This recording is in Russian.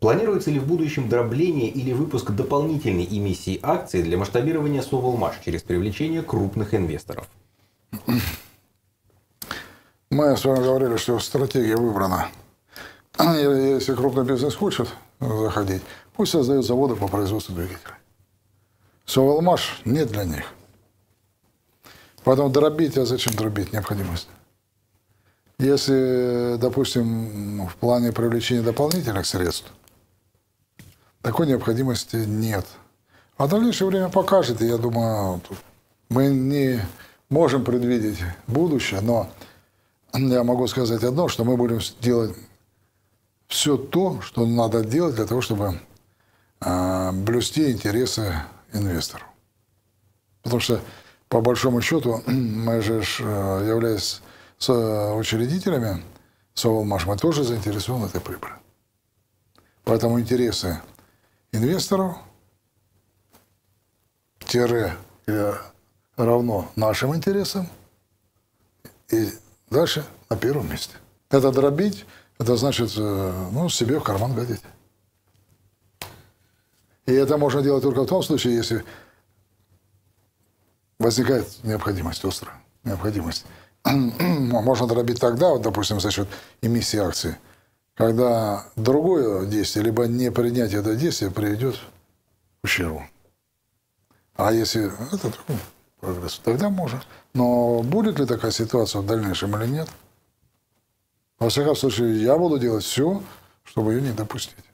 Планируется ли в будущем дробление или выпуск дополнительной эмиссии акций для масштабирования Соволмаш через привлечение крупных инвесторов? Мы с вами говорили, что стратегия выбрана. Если крупный бизнес хочет заходить, пусть создает заводы по производству двигателей. Соволмаш не для них. Поэтому дробить, а зачем дробить? Необходимость. Если, допустим, в плане привлечения дополнительных средств, такой необходимости нет. А дальнейшее время покажет, и я думаю, а, мы не можем предвидеть будущее, но я могу сказать одно, что мы будем делать все то, что надо делать для того, чтобы а, блюсти интересы инвесторов. Потому что, по большому счету, мы же, э, являясь учредителями Совалмаш, мы тоже заинтересованы в этой прибыли. Поэтому интересы инвесторов, тире э, равно нашим интересам, и дальше на первом месте. Это дробить, это значит, э, ну, себе в карман годить. И это можно делать только в том случае, если возникает необходимость острая, необходимость. можно дробить тогда, вот, допустим, за счет эмиссии акций – когда другое действие, либо не принятие это действие приведет к ущербу. А если это прогресс, тогда можно. Но будет ли такая ситуация в дальнейшем или нет? Во всяком случае, я буду делать все, чтобы ее не допустить.